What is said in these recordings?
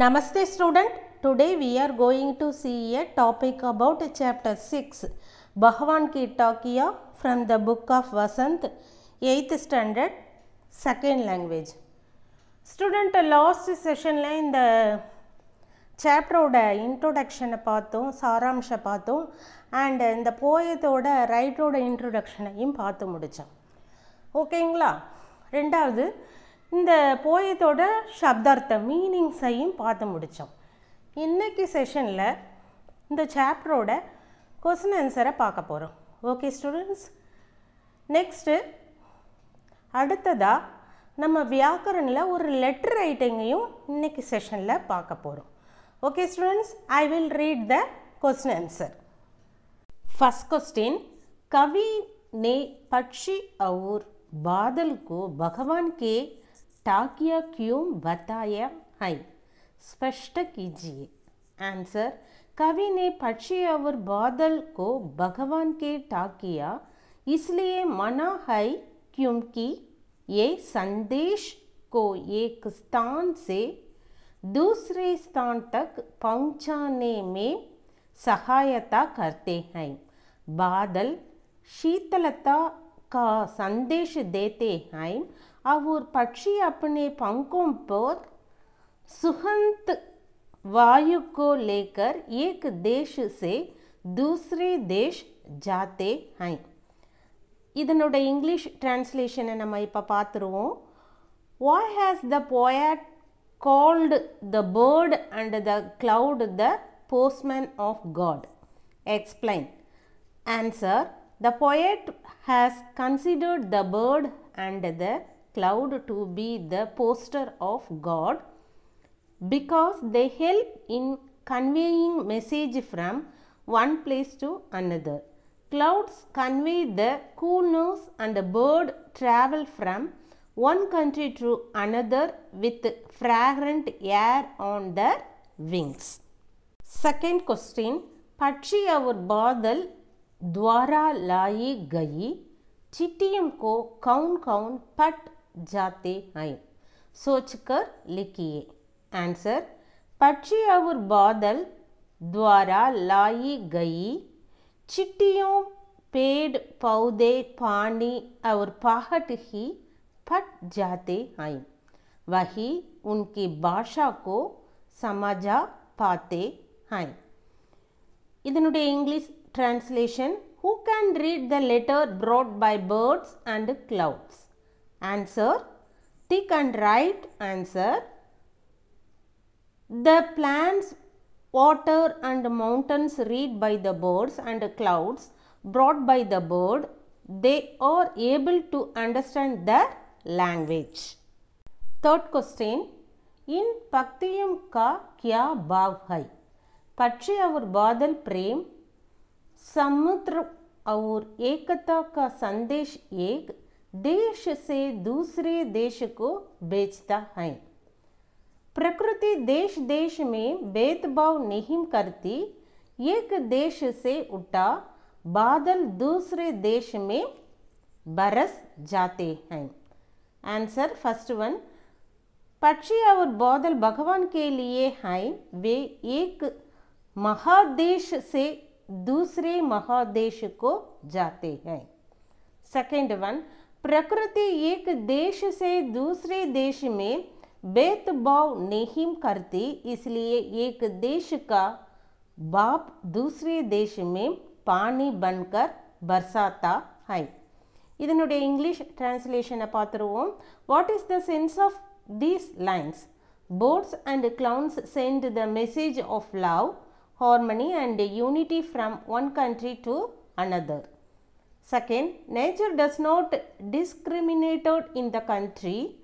Namaste student, today we are going to see a topic about chapter 6 Bhagavan Ki Takiya from the book of Vasant 8th standard 2nd language. Student last session sessionல இந்த சாப்டரோட இன்ட்ரொடக்ஷனை பார்த்தோம் சாராம்ஷை பார்த்தோம் and இந்த போயத்தோட ரைட்டரோட இன்ட்ரொடக்ஷனையும் பார்த்து முடித்தோம் ஓகேங்களா ரெண்டாவது இந்த போயத்தோட சப்தார்த்த மீனிங்ஸையும் பார்த்து முடித்தோம் இன்றைக்கி செஷனில் இந்த சாப்டரோட கொஸ்டின் ஆன்சரை பார்க்க போகிறோம் ஓகே ஸ்டூடெண்ட்ஸ் நெக்ஸ்ட்டு அடுத்ததாக நம்ம வியாக்கரனில் ஒரு லெட்டர் ரைட்டிங்கையும் இன்றைக்கி செஷனில் பார்க்க போகிறோம் okay students I will read the question answer first question கவி நே பட்சி அவுர் கோ பகவான் கே टाकिया क्यों बताया है स्पष्ट कीजिए आंसर कवि ने पक्षी और बादल को भगवान के टाकिया इसलिए मना है क्योंकि ये संदेश को एक स्थान से दूसरे स्थान तक पहुंचाने में सहायता करते हैं बादल शीतलता का संदेश देते हैं और पक्षी अपने पंखों पर सुहंत वायु को लेकर एक देश से दूसरे देश जाते हैं इन इंग्लिश ट्रांसलेशन नम इतव why has the poet called the bird and the cloud the postmen of God explain answer the poet has considered the bird and the cloud to be the poster of God because they help in conveying message from one place to another. Clouds convey the coolness and the bird travel from one country to another with fragrant air on their wings. Second question, ಪಕ್ಷಿ aur ಬಾದಲ್ ದ್ವಾರ lai gayi ಚಿಟ್ಟಿಯಂ ko kaun ಕೌನ್ pat? जाते हैं सोचकर लिखिए answer पक्षी और बादल द्वारा लाई गई चिट्टियों पेड़ पौधे पानी और पहाट ही फट जाते हैं वही उनकी भाषा को समझा पाते हैं இதனுடைய English translation who can read the letter brought by birds and clouds Answer Tick and right answer. The plants, water and mountains read by the birds and clouds brought by the bird. They are able to understand the language. Third question. In भक्तियम ka kya भाव hai? पक्षी और बादल prem, समुद्र और ekata ka sandesh ek. देश से दूसरे देश को बेचता है प्रकृति देश देश में भेदभाव नहीं करती एक देश से उठा बादल दूसरे देश में बरस जाते हैं आंसर फर्स्ट वन पक्षी और बादल भगवान के लिए हैं वे एक महादेश से दूसरे महादेश को जाते हैं सेकेंड वन प्रकृति एक देश से दूसरे देश में भेदभाव नहीं करती इसलिए एक देश का बाप दूसरे देश में पानी बनकर बरसाता है இதனுடைய இங்கிலீஷ் டிரான்ஸ்லேஷனை பார்த்துருவோம் what is the sense of these lines birds and clouds send the message of love harmony and unity from one country to another Second, nature does not discriminate in the country.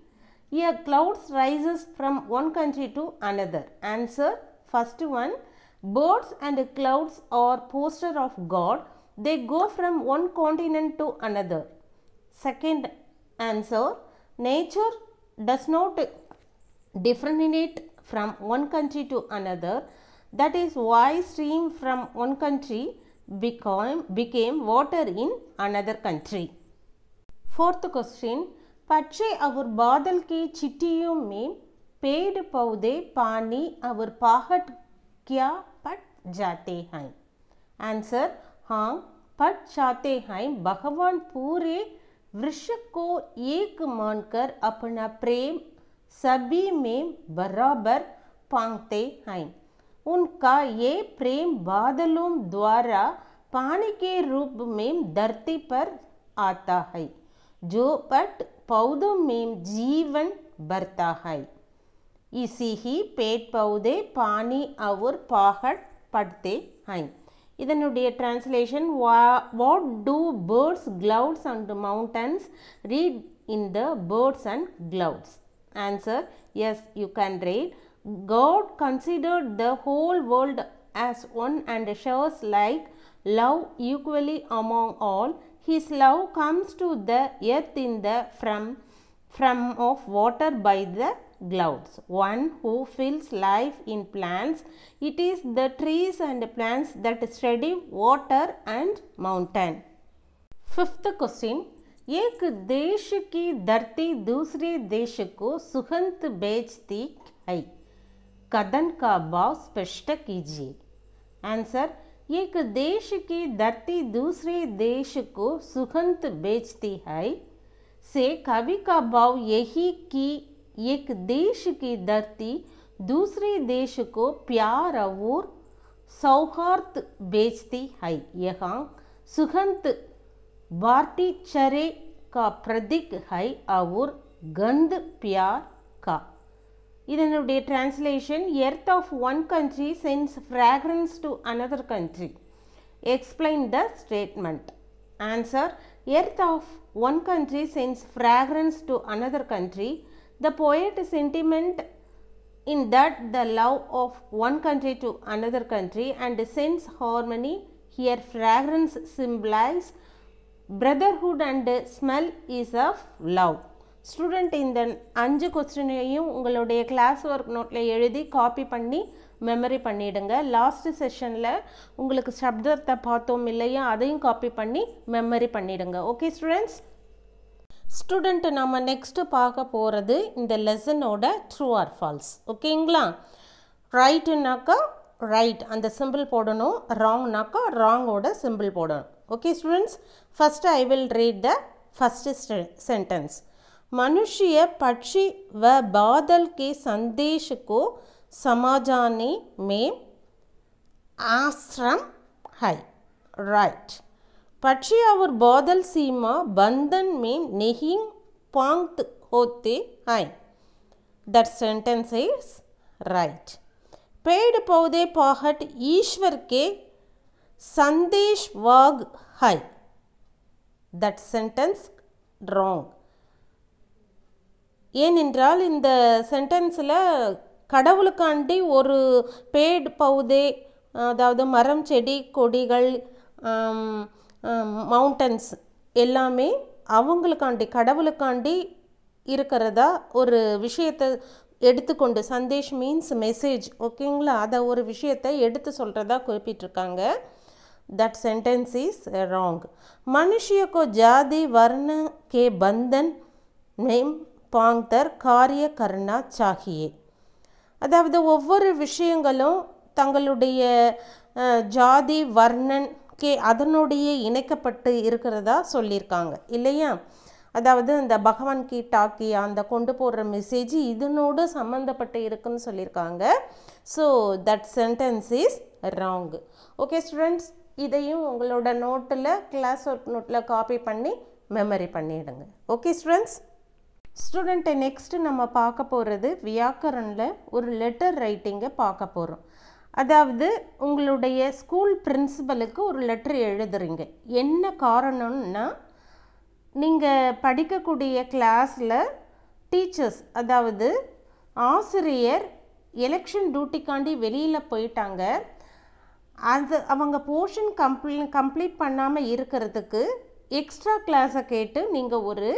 Here, clouds rises from one country to another. Answer, first one, birds and clouds are poster of God. They go from one continent to another. Second answer, nature does not differentiate from one country to another. That is why stream from one country became, became water in another country. Fourth question. पक्षे और बादल ki चिट्टियों में पेड़ पौधे पानी और pahat क्या पट जाते हैं आंसर हाँ पट जाते हैं भगवान पूरे वृक्ष को एक मानकर अपना प्रेम सभी में बराबर पांगते हैं उनका ये प्रेम बादलों द्वारा पानी के रूप में धरती पर आता है जो पट पौधों में जीवन भरता है इसी ही पेट पौधे पानी और पाहट पड़ते हैं in translation what do birds clouds and mountains read in the birds and clouds answer yes you can read God considered the whole world as one and shows like love equally among all. His love comes to the earth in the from, from of water by the clouds. One who fills life in plants. It is the trees and plants that study water and mountain. Fifth question. एक देश की धरती दूसरे देश को सुगंध बेचती है कदन का भाव स्पष्ट कीजिए आंसर एक देश की धरती दूसरे देश को सुगंध बेचती है से कवि का भाव यही कि एक देश की धरती दूसरे देश को प्यार और सौहार्द बेचती है यहाँ सुगंध भारती चरे का प्रतीक है और गंध प्यार का இதனுடைய translation earth of one country sends fragrance to another country explain the statement answer earth of one country sends fragrance to another country the poet sentiment in that the love of one country to another country and sense harmony here fragrance symbolize brotherhood and smell is of love. Student இந்த அஞ்சு கொஸ்டினையும் உங்களுடைய class work நோட்டில் எழுதி copy பண்ணி memory பண்ணிவிடுங்க last செஷனில் உங்களுக்கு சப்தத்தை பார்த்தோம் இல்லையா அதையும் காப்பி பண்ணி மெமரி பண்ணிவிடுங்க ஓகே ஸ்டூடெண்ட்ஸ் ஸ்டூடெண்ட்டு நம்ம நெக்ஸ்ட்டு பார்க்க போகிறது இந்த லெசனோட ட்ரூ ஆர் ஃபால்ஸ் ஓகேங்களா ரைட்டுனாக்கா ரைட் அந்த சிம்பிள் போடணும் ராங்னாக்கா ராங்கோட சிம்பிள் போடணும் okay students first I will read the first sentence मनुष्य पक्षी व बादल के संदेश को समझाने में आश्रम है राइट पक्षी और बादल सीमा बंधन में नहीं पांत होते हैं दट सेंटेंस इज राइट पेड़ पौधे पहाट ईश्वर के संदेश वाग है दट सेंटेंस रॉन्ग ஏனென்றால் இந்த சென்டென்ஸில் கடவுளுக்காண்டி ஒரு பேடு பவுதே அதாவது மரம் செடி கொடிகள் மவுண்டன்ஸ் எல்லாமே அவங்களுக்காண்டி கடவுளுக்காண்டி இருக்கிறதா ஒரு விஷயத்தை எடுத்துக்கொண்டு சந்தேஷ் மீன்ஸ் மெசேஜ் ஓகேங்களா அதை ஒரு விஷயத்தை எடுத்து சொல்கிறதா குறிப்பிட்டிருக்காங்க தட் சென்டென்ஸ் இஸ் ராங் மனுஷியக்கோ ஜாதி வர்ண கே பந்தன் நேம் பாங்தர் காரிய கர்ணா சாகியே அதாவது ஒவ்வொரு விஷயங்களும் தங்களுடைய ஜாதி வர்ணன் கே அதனுடைய இணைக்கப்பட்டு இருக்கிறதா சொல்லியிருக்காங்க இல்லையா அதாவது இந்த பகவான் கீ டாக்கியா அந்த கொண்டு போடுற மெசேஜ் இதனோடு சம்மந்தப்பட்டு இருக்குன்னு சொல்லியிருக்காங்க so that sentence is wrong okay students இதையும் உங்களோட நோட்டில் கிளாஸ் ஒர்க் நோட்டில் காப்பி பண்ணி மெமரி பண்ணிவிடுங்க ஓகே ஸ்டூடெண்ட்ஸ் ஸ்டூடெண்ட்டை நெக்ஸ்ட்டு நம்ம பார்க்க போகிறது வியாக்கரனில் ஒரு லெட்டர் ரைட்டிங்கை பார்க்க போகிறோம் அதாவது உங்களுடைய ஸ்கூல் பிரின்சிபலுக்கு ஒரு லெட்டர் எழுதுறீங்க என்ன காரணம்னா நீங்கள் படிக்கக்கூடிய கிளாஸில் டீச்சர்ஸ் அதாவது ஆசிரியர் எலெக்ஷன் டியூட்டிக்காண்டி வெளியில் போயிட்டாங்க அது அவங்க போர்ஷன் கம்ப்ளீ கம்ப்ளீட் பண்ணாமல் இருக்கிறதுக்கு எக்ஸ்ட்ரா கிளாஸை கேட்டு நீங்கள் ஒரு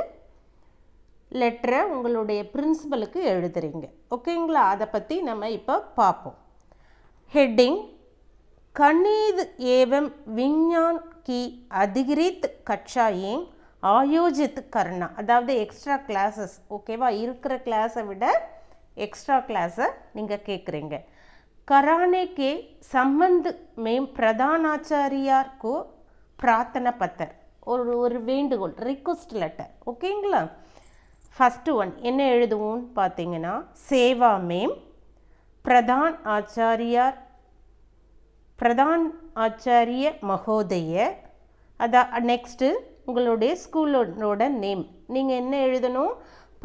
லெட்டரை உங்களுடைய பிரின்சிபலுக்கு எழுதுறீங்க ஓகேங்களா அதை பற்றி நம்ம இப்போ பார்ப்போம் ஹெட்டிங் கணீத் ஏவம் விஞ்ஞான் கி அதிகரித் கட்சாயேம் ஆயோஜித் கர்ணா அதாவது எக்ஸ்ட்ரா கிளாஸஸ் ஓகேவா இருக்கிற கிளாஸை விட எக்ஸ்ட்ரா கிளாஸை நீங்கள் கேட்குறீங்க கரானே கே சம்பந்த் மேம் பிரதானாச்சாரியார்க்கு பிரார்த்தனை பத்தர் ஒரு ஒரு வேண்டுகோள் ரிக்வஸ்ட் லெட்டர் ஓகேங்களா ஃபஸ்ட்டு ஒன் என்ன எழுதுவோம்னு பார்த்தீங்கன்னா சேவா மேம் பிரதான் ஆச்சாரியார் பிரதான் ஆச்சாரிய மகோதய அதான் நெக்ஸ்ட்டு உங்களுடைய ஸ்கூலோட நேம் நீங்கள் என்ன எழுதணும்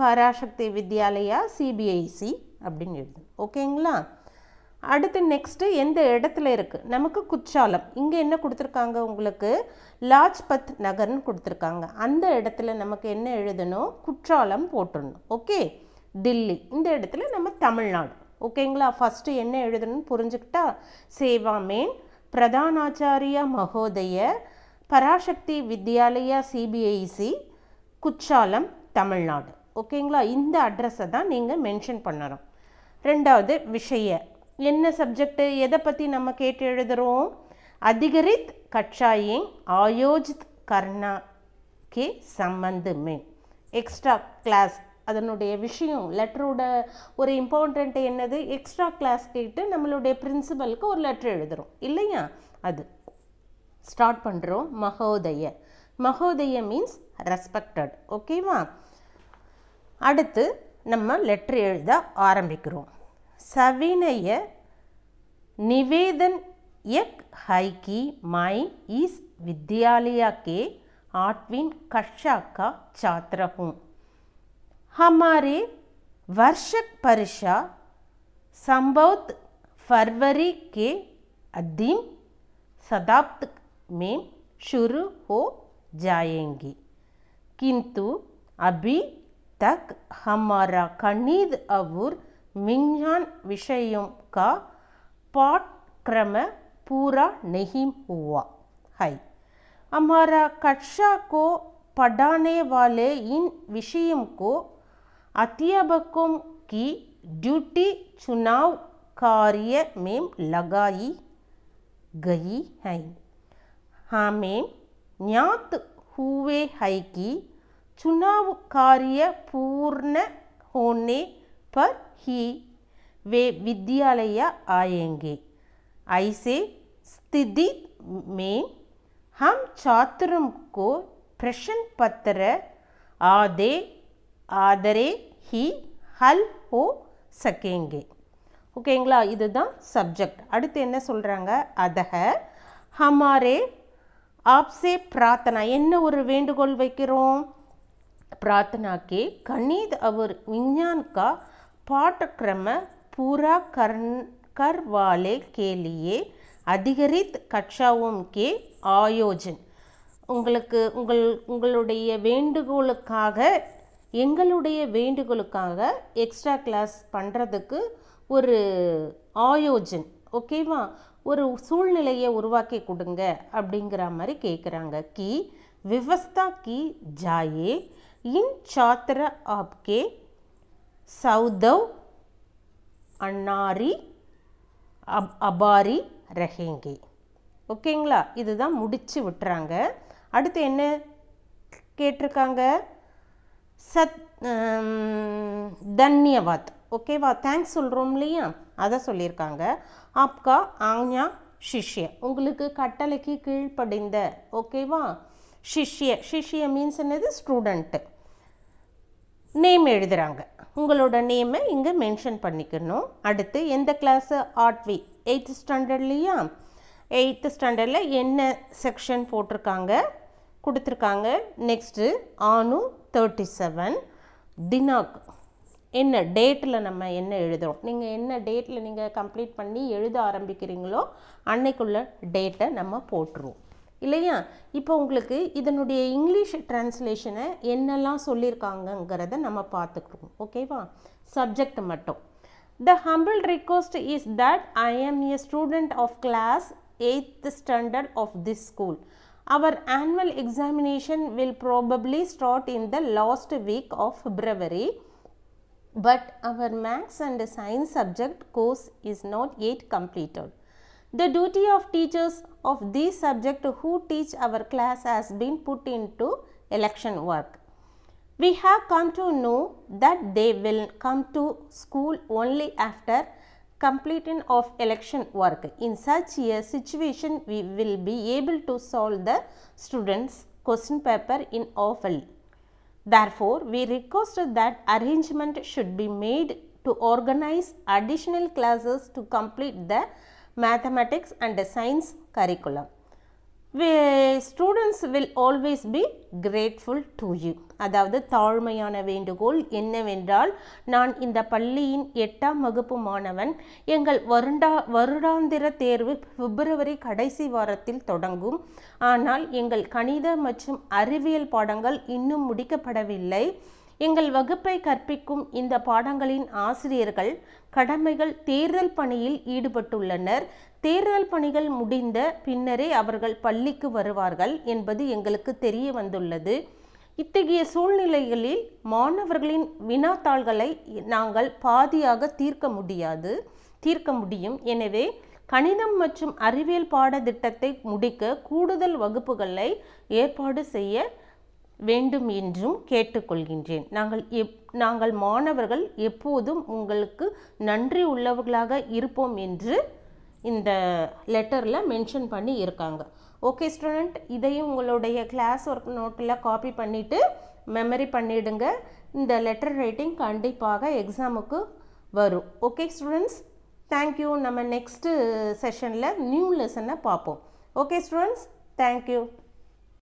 பராசக்தி வித்யாலயா சிபிஐசி அப்படின்னு எழுதணும் ஓகேங்களா அடுத்து நெக்ஸ்ட்டு எந்த இடத்துல இருக்குது நமக்கு குற்றாலம் இங்கே என்ன கொடுத்துருக்காங்க உங்களுக்கு லாஜ்பத் நகர்னு கொடுத்துருக்காங்க அந்த இடத்துல நமக்கு என்ன எழுதணும் குற்றாலம் போட்டுடணும் ஓகே டில்லி இந்த இடத்துல நம்ம தமிழ்நாடு ஓகேங்களா ஃபஸ்ட்டு என்ன எழுதணும்னு புரிஞ்சுக்கிட்டா சேவாமேன் பிரதானாச்சாரிய மகோதய பராசக்தி வித்யாலயா சிபிஐசி குற்றாலம் தமிழ்நாடு ஓகேங்களா இந்த அட்ரஸை தான் நீங்கள் மென்ஷன் பண்ணணும் ரெண்டாவது விஷய என்ன சப்ஜெக்டு எதை பற்றி நம்ம கேட்டு எழுதுகிறோம் அதிகரித் கட்சாயி ஆயோஜித் கர்ணா கே சம்பந்தமே எக்ஸ்ட்ரா கிளாஸ் அதனுடைய விஷயம் லெட்டரோட ஒரு இம்பார்ட்டண்ட்டு என்னது எக்ஸ்ட்ரா கிளாஸ் கேட்டு நம்மளுடைய பிரின்சிபலுக்கு ஒரு லெட்டர் எழுதுகிறோம் இல்லையா அது ஸ்டார்ட் பண்ணுறோம் மகோதய மகோதய மீன்ஸ் ரெஸ்பெக்டட் ஓகேவா அடுத்து நம்ம லெட்ரு எழுத ஆரம்பிக்கிறோம் निवेदन Nivedan Yak Haiki माई इस विद्यालय के आठवीं कक्षा का छात्र हूँ हमारे वार्षिक परीक्षा संभवत फरवरी के अधीन शताब्द में शुरू हो जाएंगी किंतु अभी तक हमारा गणित और विज्ञान विषयों का पाठक्रम पूरा नहीं हुआ है हमारा कक्षा को पढ़ाने वाले इन विषयों को अध्यापकों की ड्यूटी चुनाव कार्य में लगाई गई है हमें ज्ञात हुए है कि चुनाव कार्य पूर्ण होने பர் ஹி வே विद्यालय आएंगे ஐசே ஸ்திதி में ஹம் சாத்திரம் கோ பிரஷன் पत्र ஆதே ஆதரே ஹி ஹல் ஹோ சகேங்கே ஓகேங்களா இதுதான் சப்ஜெக்ட் அடுத்து என்ன சொல்கிறாங்க அதக ஹமாரே ஆப்சே பிரார்த்தனா என்ன ஒரு வேண்டுகோள் வைக்கிறோம் பிரார்த்தனாக்கே கணித் அவர் விஞ்ஞான்கா पाठक्रम पूरा कर कर वाले के लिए அதிகரித் கட்சாவும் கே ஆயோஜன் உங்களுக்கு உங்கள் உங்களுடைய வேண்டுகோளுக்காக எங்களுடைய வேண்டுகோளுக்காக எக்ஸ்ட்ரா கிளாஸ் பண்ணுறதுக்கு ஒரு ஆயோஜன் ஓகேவா ஒரு சூழ்நிலையை உருவாக்கி கொடுங்க அப்படிங்கிற மாதிரி கேட்குறாங்க கி விவஸ்தா கி ஜாயே இன் சாத்திர ஆப்கே சௌதவ் அன்னாரி அப் அபாரி ரஹேங்கி ஓகேங்களா இதுதான் முடித்து விட்டுறாங்க அடுத்து என்ன கேட்டிருக்காங்க சத் தன்யவாத் ஓகேவா தேங்க்ஸ் சொல்கிறோம் இல்லையா அதை சொல்லியிருக்காங்க ஆப்கா ஆஞ்ஞா சிஷ்ய உங்களுக்கு கட்டளைக்கு கீழ்ப்படிந்த ஓகேவா சிஷ்ய சிஷ்ய மீன்ஸ் என்னது ஸ்டூடெண்ட்டு நேம் எழுதுகிறாங்க உங்களோட நேமை இங்கே மென்ஷன் பண்ணிக்கணும் அடுத்து எந்த கிளாஸு ஆர்ட் வி எயித்து ஸ்டாண்டர்ட்லையா எயித்து ஸ்டாண்டர்டில் என்ன செக்ஷன் போட்டிருக்காங்க கொடுத்துருக்காங்க நெக்ஸ்ட்டு ஆனு தேர்ட்டி செவன் தினாக் என்ன டேட்டில் நம்ம என்ன எழுதுகிறோம் நீங்கள் என்ன டேட்டில் நீங்கள் கம்ப்ளீட் பண்ணி எழுத ஆரம்பிக்கிறீங்களோ அன்னைக்குள்ள டேட்டை நம்ம போட்டுருவோம் இல்லையா இப்போ உங்களுக்கு இதனுடைய இங்கிலீஷ் ட்ரான்ஸ்லேஷனை என்னெல்லாம் சொல்லியிருக்காங்கங்கிறத நம்ம பார்த்துக்குறோம் ஓகேவா சப்ஜெக்ட் மட்டும் the humble request is that I am a student of class eighth standard of this school our annual examination will probably start in the last week of February but our maths and science subject course is not yet completed The duty of teachers of this subject who teach our class has been put into election work. We have come to know that they will come to school only after completion of election work. In such a situation, we will be able to solve the students question paper in OFL. Therefore, we request that arrangement should be made to organize additional classes to complete the mathematics and science curriculum. We, students will always be grateful to you. அதாவது தாழ்மையான வேண்டுகோள் என்னவென்றால் நான் இந்த பள்ளியின் எட்டாம் வகுப்பு மாணவன் எங்கள் வருண்டா வருடாந்திர தேர்வு பிப்ரவரி கடைசி வாரத்தில் தொடங்கும் ஆனால் எங்கள் கணித மற்றும் அறிவியல் பாடங்கள் இன்னும் முடிக்கப்படவில்லை எங்கள் வகுப்பை கற்பிக்கும் இந்த பாடங்களின் ஆசிரியர்கள் கடமைகள் தேர்தல் பணியில் ஈடுபட்டுள்ளனர் தேர்தல் பணிகள் முடிந்த பின்னரே அவர்கள் பள்ளிக்கு வருவார்கள் என்பது எங்களுக்கு தெரிய வந்துள்ளது இத்தகைய சூழ்நிலைகளில் மாணவர்களின் வினாத்தாள்களை நாங்கள் பாதியாக தீர்க்க முடியாது தீர்க்க முடியும் எனவே கணிதம் மற்றும் அறிவியல் பாடத்திட்டத்தை முடிக்க கூடுதல் வகுப்புகளை ஏற்பாடு செய்ய வேண்டும் என்றும் கேட்டுக்கொள்கின்றேன் நாங்கள் எப் நாங்கள் மாணவர்கள் எப்போதும் உங்களுக்கு நன்றி உள்ளவர்களாக இருப்போம் என்று இந்த லெட்டரில் மென்ஷன் பண்ணி இருக்காங்க ஓகே ஸ்டூடெண்ட் இதையும் உங்களுடைய கிளாஸ் ஒர்க் நோட்டில் காப்பி பண்ணிவிட்டு மெமரி பண்ணிவிடுங்க இந்த லெட்டர் ரைட்டிங் கண்டிப்பாக எக்ஸாமுக்கு வரும் ஓகே ஸ்டூடெண்ட்ஸ் தேங்க்யூ நம்ம நெக்ஸ்ட்டு செஷனில் நியூ லெசனை பார்ப்போம் ஓகே ஸ்டூடெண்ட்ஸ் தேங்க்யூ